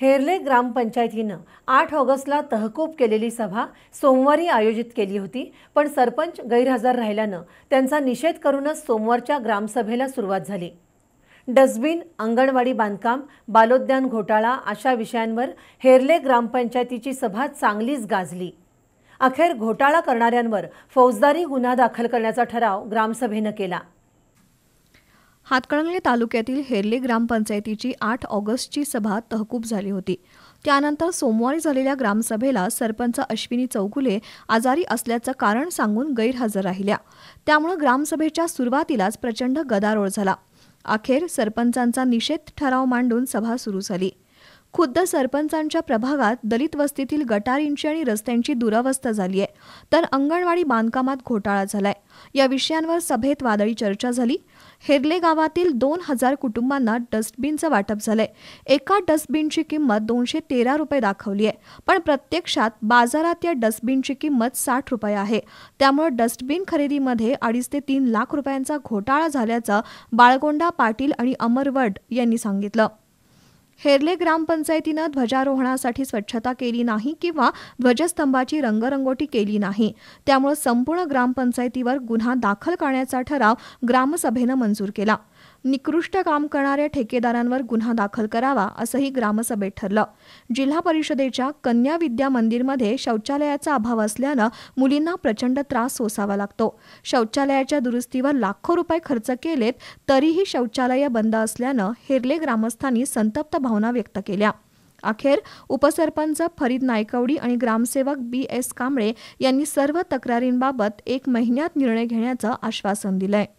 हेरले ग्रामपंचायतीनं आठ ऑगस्टला तहकूब केलेली सभा सोमवारी आयोजित केली होती पण सरपंच गैरहजर राहिल्यानं त्यांचा निषेध करूनच सोमवारच्या ग्रामसभेला सुरुवात झाली डस्टबिन अंगणवाडी बांधकाम बालोद्यान घोटाळा अशा विषयांवर हेरले ग्रामपंचायतीची सभा चांगलीच गाजली अखेर घोटाळा करणाऱ्यांवर फौजदारी गुन्हा दाखल करण्याचा ठराव ग्रामसभेनं केला हातकणंगले तालुक्यातील हेर्ले ग्रामपंचायतीची आठ ऑगस्टची सभा तहकूब झाली होती त्यानंतर सोमवारी झालेल्या ग्रामसभेला सरपंच अश्विनी चौगुले आजारी असल्याचं कारण सांगून गैरहजर राहिल्या त्यामुळे ग्रामसभेच्या सुरुवातीलाच प्रचंड गदारोळ झाला अखेर सरपंचांचा निषेध ठराव मांडून सभा सुरू झाली खुद्द सरपंचांच्या प्रभागात दलित वस्तीतील गटारींची आणि रस्त्यांची दुरावस्था झाली आहे तर अंगणवाडी बांधकामात घोटाळा झालाय या विषयांवर सभेत वादळी चर्चा झाली हेरले गावातील दोन हजार कुटुंबांना डस्टबिनचं वाटप झालंय एका डस्टबिनची किंमत दोनशे तेरा रुपये दाखवली आहे पण प्रत्यक्षात बाजारात या डस्टबिनची किंमत साठ रुपये आहे त्यामुळे डस्टबिन खरेदीमध्ये अडीच ते तीन लाख रुपयांचा घोटाळा झाल्याचं बाळगोंडा पाटील आणि अमरवड यांनी सांगितलं हेरले ग्रामपंचायतीनं ध्वजारोहणासाठी स्वच्छता केली नाही किंवा ध्वजस्तंभाची रंगरंगोटी केली नाही त्यामुळे संपूर्ण ग्रामपंचायतीवर गुन्हा दाखल करण्याचा ठराव ग्रामसभेनं मंजूर केला निकृष्ट काम करणाऱ्या ठेकेदारांवर गुन्हा दाखल करावा असंही ग्रामसभेत ठरलं जिल्हा परिषदेच्या कन्या विद्या मंदिरमध्ये शौचालयाचा अभाव असल्यानं मुलींना प्रचंड त्रास सोसावा लागतो शौचालयाच्या दुरुस्तीवर लाखो रुपये खर्च केलेत तरीही शौचालय बंद असल्यानं हेरले ग्रामस्थांनी संतप्त भावना व्यक्त केल्या अखेर उपसरपंच फरीद नायकवडी आणि ग्रामसेवक बी एस कांबळे यांनी सर्व तक्रारींबाबत एक महिन्यात निर्णय घेण्याचं आश्वासन दिलंय